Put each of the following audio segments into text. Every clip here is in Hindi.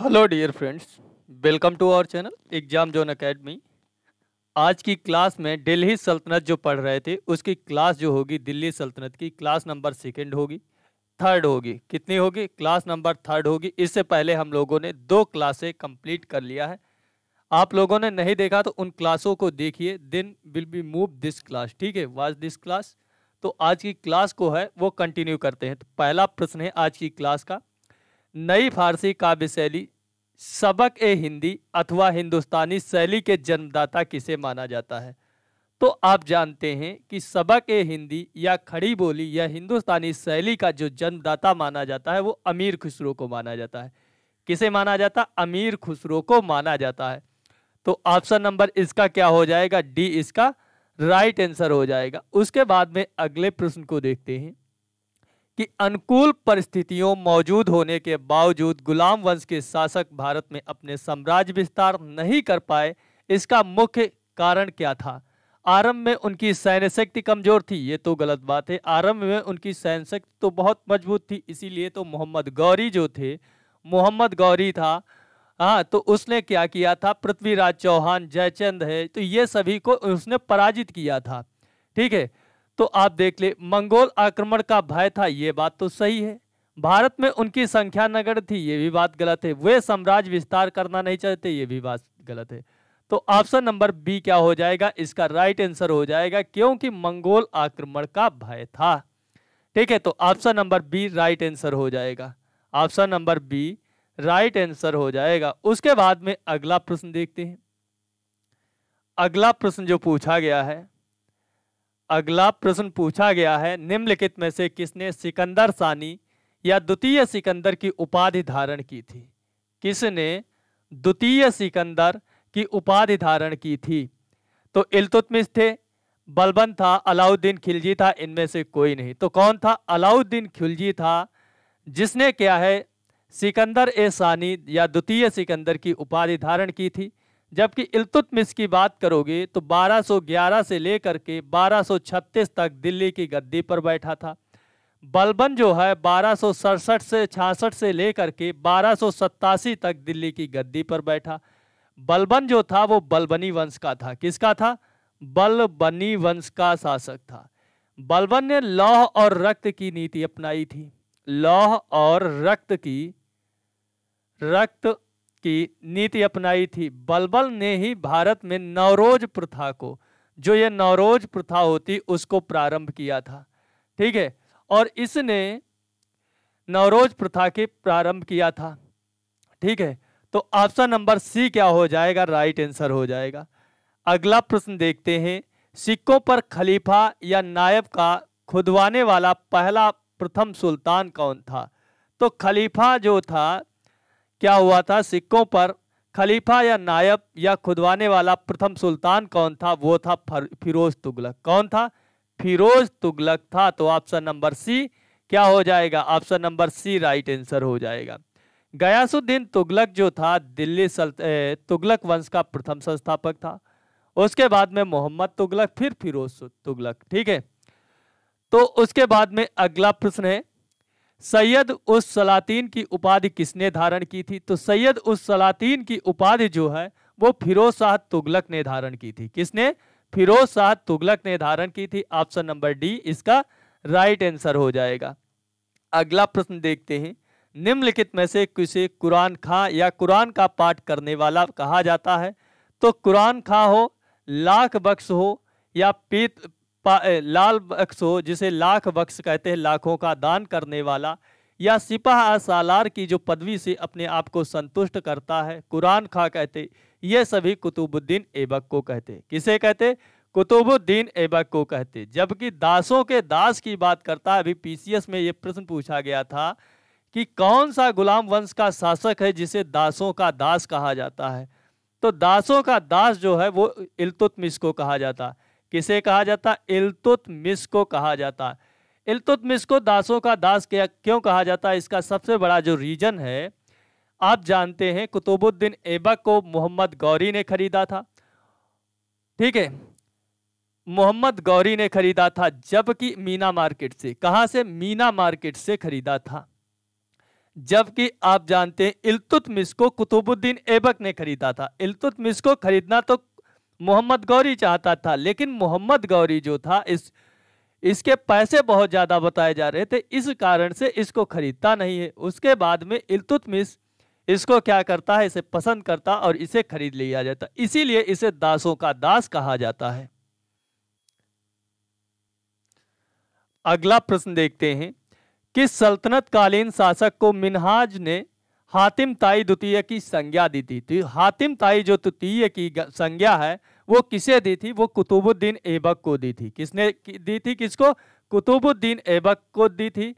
hello dear friends welcome to our channel exam zone academy आज की क्लास में दिल्ली सल्तनत जो पढ़ रहे थे उसकी क्लास जो होगी दिल्ली सल्तनत की क्लास नंबर सेकंड होगी थर्ड होगी कितनी होगी क्लास नंबर थर्ड होगी इससे पहले हम लोगों ने दो क्लासें कंप्लीट कर लिया है आप लोगों ने नहीं देखा तो उन क्लासों को देखिए दिन will be move this class ठीक है वॉज दिस क्लास तो आज की क्लास को है वो कंटिन्यू करते हैं तो पहला प्रश्न है आज की क्लास का नई फारसी काव्य शैली सबक ए हिंदी अथवा हिंदुस्तानी शैली के जन्मदाता किसे माना जाता है तो आप जानते हैं कि सबक ए हिंदी या खड़ी बोली या हिंदुस्तानी शैली का जो जन्मदाता माना जाता है वो अमीर खुसरो को माना जाता है किसे माना जाता अमीर खुसरो को माना जाता है तो ऑप्शन नंबर इसका क्या हो जाएगा डी इसका राइट आंसर हो जाएगा उसके बाद में अगले प्रश्न को देखते हैं कि अनुकूल परिस्थितियों मौजूद होने के बावजूद गुलाम वंश के शासक भारत में अपने साम्राज्य विस्तार नहीं कर पाए इसका मुख्य कारण क्या था आरंभ में उनकी सैन्य शक्ति कमजोर थी ये तो गलत बात है आरंभ में उनकी सैन्य शक्ति तो बहुत मजबूत थी इसीलिए तो मोहम्मद गौरी जो थे मोहम्मद गौरी था हाँ तो उसने क्या किया था पृथ्वीराज चौहान जयचंद है तो ये सभी को उसने पराजित किया था ठीक है तो आप देख ले मंगोल आक्रमण का भय था ये बात तो सही है भारत में उनकी संख्या नगर थी ये भी बात गलत है वे साम्राज्य विस्तार करना नहीं चाहते ये भी बात गलत है तो ऑप्शन नंबर बी क्या हो जाएगा इसका राइट आंसर हो जाएगा क्योंकि मंगोल आक्रमण का भय था ठीक है तो option number B right answer हो जाएगा option number B right answer हो जाएगा उसके बाद में अगला प्रश्न देखते हैं अगला प्रश्न जो पूछा गया है अगला प्रश्न पूछा गया है निम्नलिखित में से किसने सिकंदर सानी या द्वितीय सिकंदर की उपाधि धारण की थी किसने द्वितीय सिकंदर की उपाधि धारण की थी तो इलतुतमिश थे बलबन था अलाउद्दीन खिलजी था इनमें से कोई नहीं तो कौन था अलाउद्दीन खिलजी था जिसने क्या है सिकंदर ए सानी या द्वितीय सिकंदर की उपाधि धारण की थी जबकि इल्तुतमिस की बात करोगे तो 1211 से लेकर के 1236 तक दिल्ली की गद्दी पर बैठा था बलबन जो है बारह से छियासठ से लेकर के बारह तक दिल्ली की गद्दी पर बैठा बलबन जो था वो बलबनी वंश का था किसका था बलबनी वंश का शासक था बलबन ने लौह और रक्त की नीति अपनाई थी लौह और रक्त की रक्त की नीति अपनाई थी बलबल ने ही भारत में नवरोज प्रथा को जो ये नवरोज प्रथा होती उसको प्रारंभ किया था ठीक है और इसने नवरोज प्रथा के प्रारंभ किया था ठीक है तो ऑप्शन नंबर सी क्या हो जाएगा राइट आंसर हो जाएगा अगला प्रश्न देखते हैं सिक्कों पर खलीफा या नायब का खुदवाने वाला पहला प्रथम सुल्तान कौन था तो खलीफा जो था क्या हुआ था सिक्कों पर खलीफा या नायब या खुदवाने वाला प्रथम सुल्तान कौन था वो था फिरोज तुगलक कौन था फिरोज तुगलक था तो ऑप्शन नंबर सी क्या हो जाएगा option number C right answer हो जाएगा गयासुद्दीन तुगलक जो था दिल्ली तुगलक वंश का प्रथम संस्थापक था उसके बाद में मोहम्मद तुगलक फिर फिरोज तुगलक ठीक है तो उसके बाद में अगला प्रश्न है सैयद उस सलातीन की उपाधि किसने धारण की थी तो सैयद उस सलातीन की उपाधि जो है वो फिरोज शाह तुगलक ने धारण की थी किसने फिरोज शाह तुगलक ने धारण की थी ऑप्शन नंबर डी इसका राइट आंसर हो जाएगा अगला प्रश्न देखते हैं निम्नलिखित में से किसे कुरान खां या कुरान का पाठ करने वाला कहा जाता है तो कुरान खां हो लाख बख्श हो या पीत लाल बक्स हो जिसे लाख बक्स कहते हैं लाखों का दान करने वाला या सिपाह सालार की जो पदवी से अपने आप को संतुष्ट करता है कुरान खा कहते ये सभी कुतुबुद्दीन ऐबक को कहते किसे कहते कुतुबुद्दीन ऐबक को कहते जबकि दासों के दास की बात करता है अभी पीसीएस में ये प्रश्न पूछा गया था कि कौन सा गुलाम वंश का शासक है जिसे दासों का दास कहा जाता है तो दासों का दास जो है वो इलतुतमिस को कहा जाता है किसे कहा जाता इल्तुतमिस को कहा जाता इल्तुतमिस को दासों का दास क्यों कहा जाता है इसका सबसे बड़ा जो रीजन है आप जानते हैं कुतुबुद्दीन ऐबक को मोहम्मद गौरी ने खरीदा था ठीक है मोहम्मद गौरी ने खरीदा था जबकि मीना मार्केट से कहाँ से मीना मार्केट से खरीदा था जबकि आप जानते हैं इल्तुतमिस को कुतुबुद्दीन ऐबक ने खरीदा था इल्तुतमिस को खरीदना तो मोहम्मद गौरी चाहता था लेकिन मोहम्मद गौरी जो था इस इसके पैसे बहुत ज़्यादा बताए जा रहे थे इस कारण से इसको खरीदता नहीं है उसके बाद में इल्तुतमिस इसको क्या करता है इसे पसंद करता और इसे खरीद लिया जाता इसीलिए इसे दासों का दास कहा जाता है अगला प्रश्न देखते हैं कि सल्तनत कालीन शासक को मिनहाज ने हातिम ताई द्वितीय की संज्ञा दी थी तो हातिम ताई जो द्वितीय की संज्ञा है वो किसे दी थी वो कुतुबुद्दीन ऐबक को दी थी किसने दी थी किसको कुतुबुद्दीन ऐबक को दी थी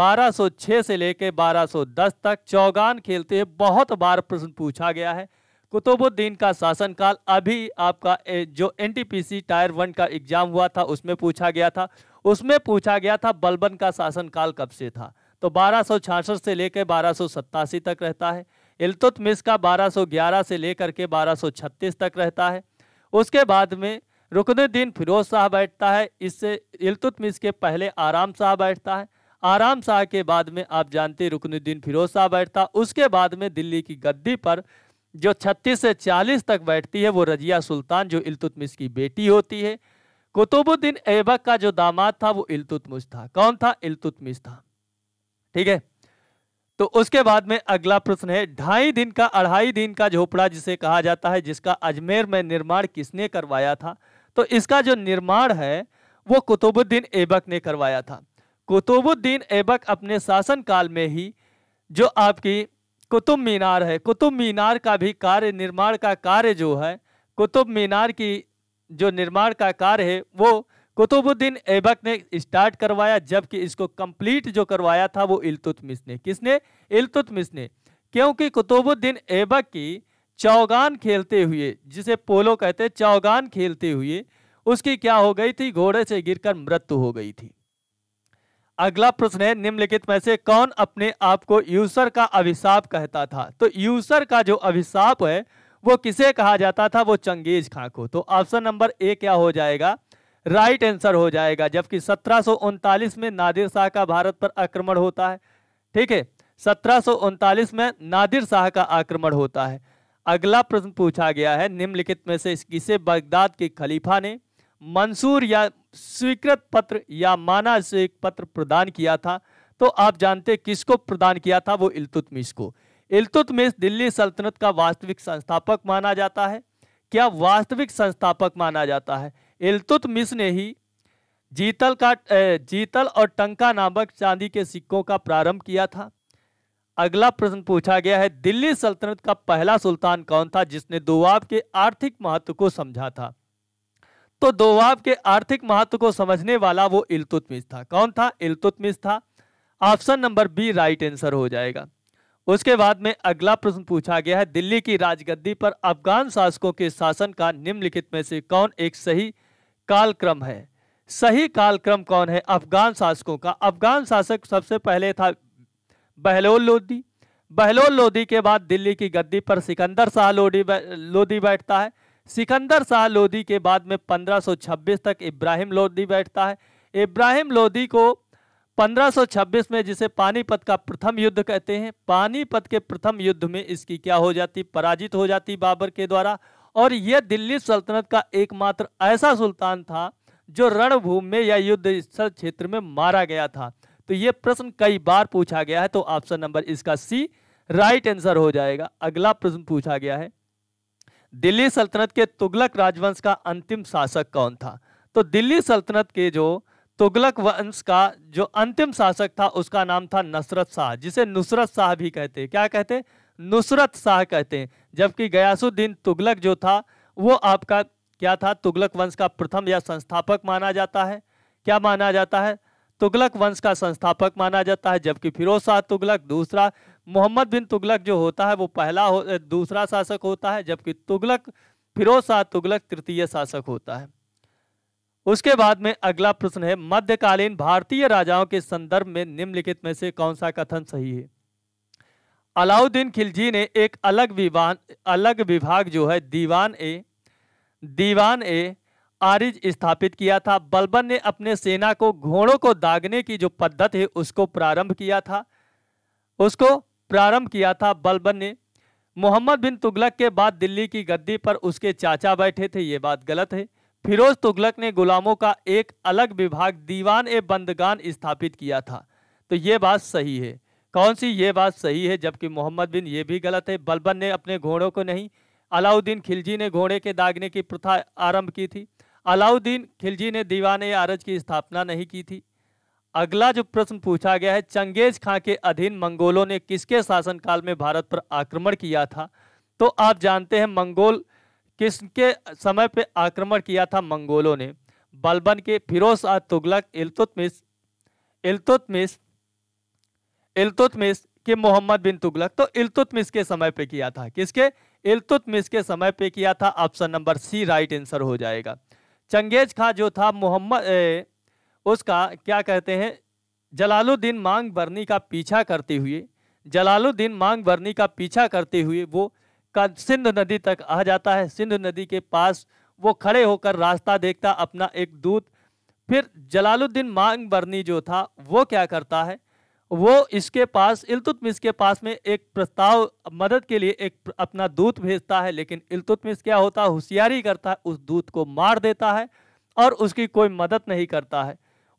1206 से लेकर 1210 तक चौगान खेलते हुए बहुत बार प्रश्न पूछा गया है कुतुबुद्दीन का शासनकाल अभी आपका जो एन टायर वन का एग्जाम हुआ था उसमें पूछा गया था उसमें पूछा गया था बलबन का शासनकाल कब से था तो बारह से लेकर बारह तक रहता है इल्तुतमिस का 1211 से लेकर के 1236 तक रहता है उसके बाद में रुकनुद्दीन फिरोज शाह बैठता है इससे इल्तुतमिस के पहले आराम शाह बैठता है आराम शाह के बाद में आप जानते रुकनुद्दीन फिरोज शाह बैठता उसके बाद में दिल्ली की गद्दी पर जो 36 से 40 तक बैठती है वो रजिया सुल्तान जो इल्तुतमिस की बेटी होती है कुतुबुद्दीन ऐबक का जो दामाद था वो इल्तुतमिस था कौन था इल्तुतमिस था ठीक है तो उसके बाद में अगला प्रश्न है ढाई दिन का अढ़ाई दिन का झोपड़ा जिसे कहा जाता है जिसका अजमेर में निर्माण किसने करवाया था तो इसका जो निर्माण है वो कुतुबुद्दीन ऐबक ने करवाया था कुतुबुद्दीन ऐबक अपने शासन काल में ही जो आपकी कुतुब मीनार है कुतुब मीनार का भी कार्य निर्माण का कार्य जो है कुतुब मीनार की जो निर्माण का कार्य है वो कुतुबुद्दीन ऐबक ने स्टार्ट करवाया जबकि इसको कंप्लीट जो करवाया था वो इलतुतमिस ने किसने इल्तुतमिश ने क्योंकि कुतुबुद्दीन ऐबक की चौगान खेलते हुए जिसे पोलो कहते हैं चौगान खेलते हुए उसकी क्या हो गई थी घोड़े से गिरकर मृत्यु हो गई थी अगला प्रश्न है निम्नलिखित में से कौन अपने आप को यूसर का अभिशाप कहता था तो यूसर का जो अभिशाप है वो किसे कहा जाता था वो चंगेज खां को तो ऑप्शन नंबर ए क्या हो जाएगा राइट आंसर हो जाएगा जबकि सत्रह में नादिर शाह का भारत पर आक्रमण होता है ठीक है सत्रह में नादिर शाह का आक्रमण होता है अगला प्रश्न पूछा गया है निम्नलिखित में से किसे बगदाद के खलीफा ने मंसूर या स्वीकृत पत्र या माना स्वीकृत पत्र प्रदान किया था तो आप जानते किसको प्रदान किया था वो इल्तुतमिश को इलतुतमिश दिल्ली सल्तनत का वास्तविक संस्थापक माना जाता है क्या वास्तविक संस्थापक माना जाता है इल्तुतमिश ने ही जीतल का जीतल और टंका नामक चांदी के सिक्कों का प्रारंभ किया था अगला प्रश्न पूछा गया है दिल्ली सल्तनत का पहला सुल्तान कौन था जिसने दोआब के आर्थिक महत्व को समझा था तो दोआब के आर्थिक महत्व को समझने वाला वो इल्तुतमिश था कौन था इलतुतमिस था option number B right answer हो जाएगा उसके बाद में अगला प्रश्न पूछा गया है दिल्ली की राजगद्दी पर अफगान शासकों के शासन का निम्नलिखित में से कौन एक सही कालक्रम है सही कालक्रम कौन है अफगान शासकों का अफगान शासक सबसे पहले था बहलोल लोधी बहलोल लोधी के बाद दिल्ली की गद्दी पर सिकंदर शाह लोधी लोधी बैठता है सिकंदर शाह लोधी के बाद में 1526 तक इब्राहिम लोधी बैठता है इब्राहिम लोधी को 1526 में जिसे पानीपत का प्रथम युद्ध कहते हैं पानीपत के प्रथम युद्ध में इसकी क्या हो जाती पराजित हो जाती बाबर के द्वारा और यह दिल्ली सल्तनत का एकमात्र ऐसा सुल्तान था जो रणभूमि में या युद्ध स्थल क्षेत्र में मारा गया था तो यह प्रश्न कई बार पूछा गया है तो ऑप्शन नंबर इसका सी राइट आंसर हो जाएगा अगला प्रश्न पूछा गया है दिल्ली सल्तनत के तुगलक राजवंश का अंतिम शासक कौन था तो दिल्ली सल्तनत के जो तुगलक वंश का जो अंतिम शासक था उसका नाम था नसरत शाह जिसे नुसरत शाह भी कहते क्या कहते नुसरत शाह कहते हैं जबकि गयासुद्दीन तुगलक जो था वो आपका क्या था तुगलक वंश का प्रथम या संस्थापक माना जाता है क्या माना जाता है तुगलक वंश का संस्थापक माना जाता है जबकि फिरोज शाह तुगलक दूसरा मोहम्मद बिन तुगलक जो होता है वो पहला हो, दूसरा शासक होता है जबकि तुगलक फिरोज शाह तुगलक तृतीय शासक होता है उसके बाद में अगला प्रश्न है मध्यकालीन भारतीय राजाओं के संदर्भ में निम्नलिखित में से कौन सा कथन सही है अलाउद्दीन खिलजी ने एक अलग विभाग अलग विभाग जो है दीवान ए दीवान ए आरिज स्थापित किया था बलबन ने अपने सेना को घोड़ों को दागने की जो पद्धत है उसको प्रारंभ किया था उसको प्रारंभ किया था बलबन ने मोहम्मद बिन तुगलक के बाद दिल्ली की गद्दी पर उसके चाचा बैठे थे ये बात गलत है फिरोज तुगलक ने गुलामों का एक अलग विभाग दीवान ए बंदगान स्थापित किया था तो ये बात सही है कौन सी ये बात सही है जबकि मोहम्मद बिन ये भी गलत है बलबन ने अपने घोड़ों को नहीं अलाउद्दीन खिलजी ने घोड़े के दागने की प्रथा आरंभ की थी अलाउद्दीन खिलजी ने दीवाने आरज की स्थापना नहीं की थी अगला जो प्रश्न पूछा गया है चंगेज खां के अधीन मंगोलों ने किसके शासनकाल में भारत पर आक्रमण किया था तो आप जानते हैं मंगोल किसके समय पर आक्रमण किया था मंगोलों ने बलबन के फिरोज आ तुगलक इल्तुतमिस इल्तुतमिस इल्तुतमिस कि मोहम्मद बिन तुगलक तो इलतुतमिस के समय पे किया था किसके इल्तुतमिस के समय पे किया था option number C right answer हो जाएगा चंगेज खां जो था मोहम्मद उसका क्या कहते हैं जलालुद्दीन मांग बरनी का पीछा करते हुए जलालुद्दीन मांग बरनी का पीछा करते हुए वो सिंध नदी तक आ जाता है सिंध नदी के पास वो खड़े होकर रास्ता देखता अपना एक दूत फिर जलालुद्दीन मांग बरनी जो था वो क्या करता है वो इसके पास इल्तुतमिश के पास में एक प्रस्ताव मदद के लिए एक अपना दूत भेजता है लेकिन इल्तुतमिश क्या होता है होशियारी करता है उस दूत को मार देता है और उसकी कोई मदद नहीं करता है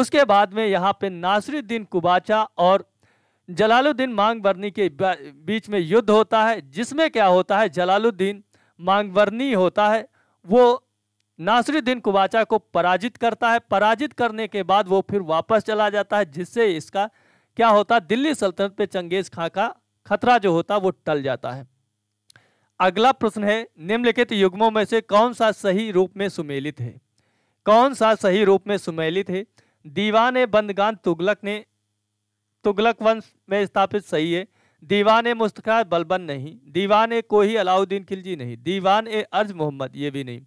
उसके बाद में यहाँ पे नासरुद्दीन कुबाचा और जलालुद्दीन मांगवरनी के बीच में युद्ध होता है जिसमें क्या होता है जलालुद्दीन मांगवरनी होता है वो नासरुद्दीन कुबाचा को पराजित करता है पराजित करने के बाद वो फिर वापस चला जाता है जिससे इसका क्या होता दिल्ली सल्तनत पे चंगेज खां का खतरा जो होता वो टल जाता है अगला प्रश्न है निम्नलिखित युग्मों में से कौन सा सही रूप में सुमेलित है कौन सा सही रूप में सुमेलित है दीवान बंदगान तुगलक ने तुगलक वंश में स्थापित सही है दीवान मुस्तकार बलबन नहीं दीवान ए ही अलाउद्दीन खिलजी नहीं दीवान ए अर्ज मोहम्मद ये भी नहीं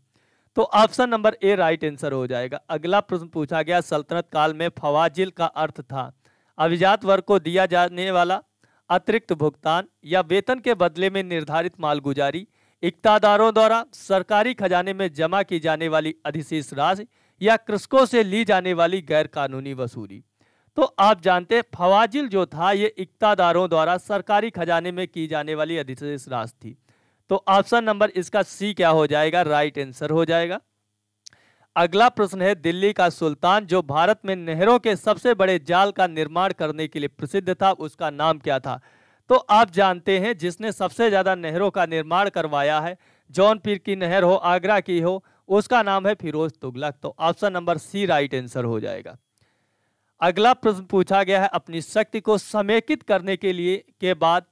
तो option number A right answer हो जाएगा अगला प्रश्न पूछा गया सल्तनत काल में फवाजिल का अर्थ था अभिजात वर्ग को दिया जाने वाला अतिरिक्त भुगतान या वेतन के बदले में निर्धारित मालगुजारी इकतादारों द्वारा सरकारी खजाने में जमा की जाने वाली अधिशेष राशि या कृषकों से ली जाने वाली गैरकानूनी वसूली तो आप जानते फवाजिल जो था ये इकतादारों द्वारा सरकारी खजाने में की जाने वाली अधिशेष राशि थी तो ऑप्शन नंबर इसका सी क्या हो जाएगा राइट आंसर हो जाएगा अगला प्रश्न है दिल्ली का सुल्तान जो भारत में नहरों के सबसे बड़े जाल का निर्माण करने के लिए प्रसिद्ध था उसका नाम क्या था तो आप जानते हैं जिसने सबसे ज़्यादा नहरों का निर्माण करवाया है जौनपीर की नहर हो आगरा की हो उसका नाम है फिरोज तुगलक तो option number C right answer हो जाएगा अगला प्रश्न पूछा गया है अपनी शक्ति को समेकित करने के लिए के बाद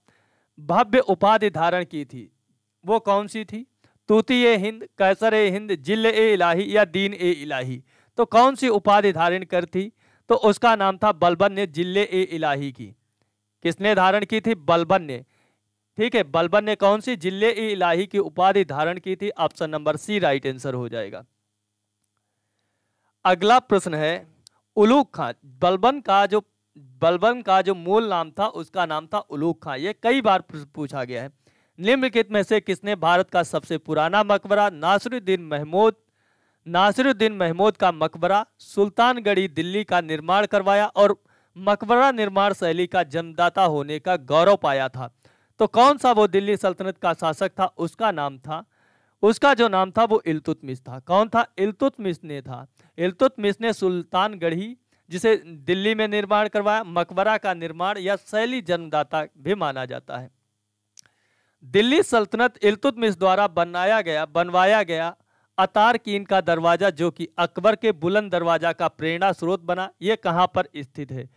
भव्य उपाधि धारण की थी वो कौन सी थी तूती ए हिंद कैसर ए हिंद जिल ए इलाही या दीन ए इलाही तो कौन सी उपाधि धारण कर थी तो उसका नाम था बलबन ने जिले ए इलाही की किसने धारण की थी बलबन ने ठीक है बलबन ने कौन सी जिले ए इलाही की उपाधि धारण की थी option number C right answer हो जाएगा अगला प्रश्न है उलूक खां बलबन का जो बलबन का जो मूल नाम था उसका नाम था उलूक खां ये कई बार पूछा गया है निम्नलिखित में से किसने भारत का सबसे पुराना मकबरा नासिरुद्दीन महमूद नासिरुद्दीन महमूद का मकबरा सुल्तानगढ़ी दिल्ली का निर्माण करवाया और मकबरा निर्माण शैली का जन्मदाता होने का गौरव पाया था तो कौन सा वो दिल्ली सल्तनत का शासक था उसका नाम था उसका जो नाम था वो इल्तुतमिश था कौन था इल्तुतमिश ने था इल्तुतमिश ने सुल्तानगढ़ी जिसे दिल्ली में निर्माण करवाया मकबरा का निर्माण या शैली जन्मदाता भी माना जाता है दिल्ली सल्तनत इल्तुतमिश द्वारा बनाया गया बनवाया गया अतार का दरवाज़ा जो कि अकबर के बुलंद दरवाज़ा का प्रेरणा स्रोत बना ये कहाँ पर स्थित है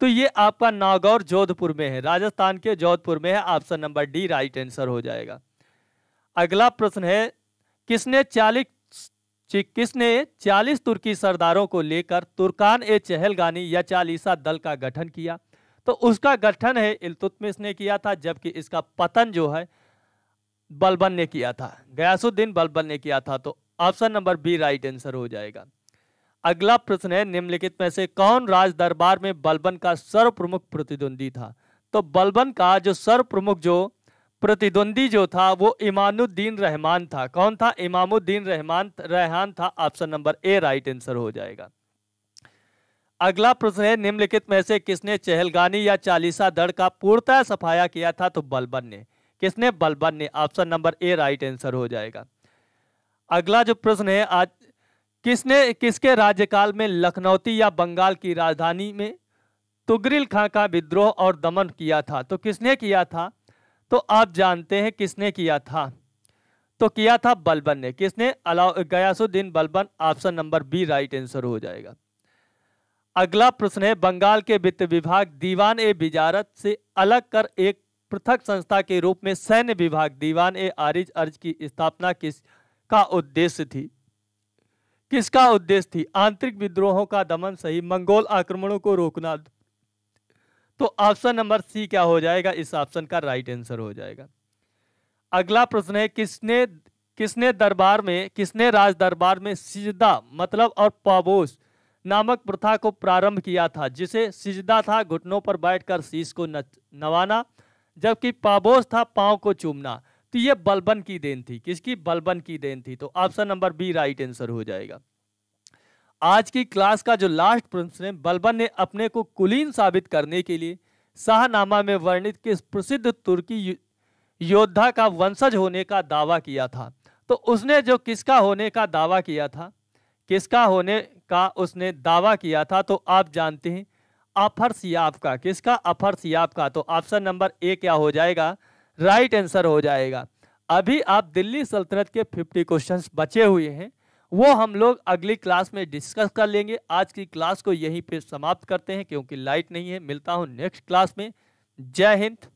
तो ये आपका नागौर जोधपुर में है राजस्थान के जोधपुर में है option number D right answer हो जाएगा अगला प्रश्न है किसने चालीस किसने चालीस तुर्की सरदारों को लेकर तुर्कान ए चहलगानी या चालीसा दल का गठन किया तो उसका गठन है इल्तुतमिश ने किया था जबकि इसका पतन जो है बलबन ने किया था गयासुद्दीन बलबन ने किया था तो option number B right answer हो जाएगा अगला प्रश्न है निम्नलिखित में से कौन राज दरबार में बलबन का सर्व प्रमुख प्रतिद्वंदी था तो बलबन का जो सर्व प्रमुख जो प्रतिद्वंदी जो था वो इमानुद्दीन रहमान था कौन था इमामुद्दीन रहमान रहमान था option number A right answer हो जाएगा अगला प्रश्न है निम्नलिखित में से किसने चहलगानी या चालीसा दड़ का पूर्णतः सफाया किया था तो बलबन ने किसने बलबन ने option number A right answer हो जाएगा अगला जो प्रश्न है आज किसने किसके राज्यकाल में लखनौती या बंगाल की राजधानी में तुगरिल खां का विद्रोह और दमन किया था तो किसने किया था तो आप जानते हैं किसने किया था तो किया था बलबन ने किसने अलाउ Ghiyasuddin Balban option number B right answer हो जाएगा अगला प्रश्न है बंगाल के वित्त विभाग दीवान ए बिजारत से अलग कर एक पृथक संस्था के रूप में सैन्य विभाग दीवान ए आरिज अर्ज की स्थापना किस का उद्देश्य थी किसका उद्देश्य थी आंतरिक विद्रोहों का दमन सही मंगोल आक्रमणों को रोकना तो ऑप्शन नंबर सी क्या हो जाएगा इस ऑप्शन का राइट आंसर हो जाएगा अगला प्रश्न है किसने किसने दरबार में किसने राज दरबार में सिजदा मतलब और पाबोस नामक प्रथा को प्रारंभ किया था जिसे सिजदा था घुटनों पर बैठकर शीश को नवाना जबकि पाबोस था पाँव को चूमना तो ये बलबन की देन थी किसकी बलबन की देन थी तो option number B right answer हो जाएगा आज की क्लास का जो लास्ट प्रश्न है बलबन ने अपने को कुलीन साबित करने के लिए शाहनामा में वर्णित किस प्रसिद्ध तुर्की योद्धा का वंशज होने का दावा किया था तो उसने जो किसका होने का दावा किया था किसका होने का उसने दावा किया था तो आप जानते हैं अफरसियाब का किसका अफरसियाब का तो ऑप्शन नंबर ए क्या हो जाएगा राइट आंसर हो जाएगा अभी आप दिल्ली सल्तनत के 50 क्वेश्चंस बचे हुए हैं वो हम लोग अगली क्लास में डिस्कस कर लेंगे आज की क्लास को यहीं पे समाप्त करते हैं क्योंकि लाइट नहीं है मिलता हूँ नेक्स्ट क्लास में जय हिंद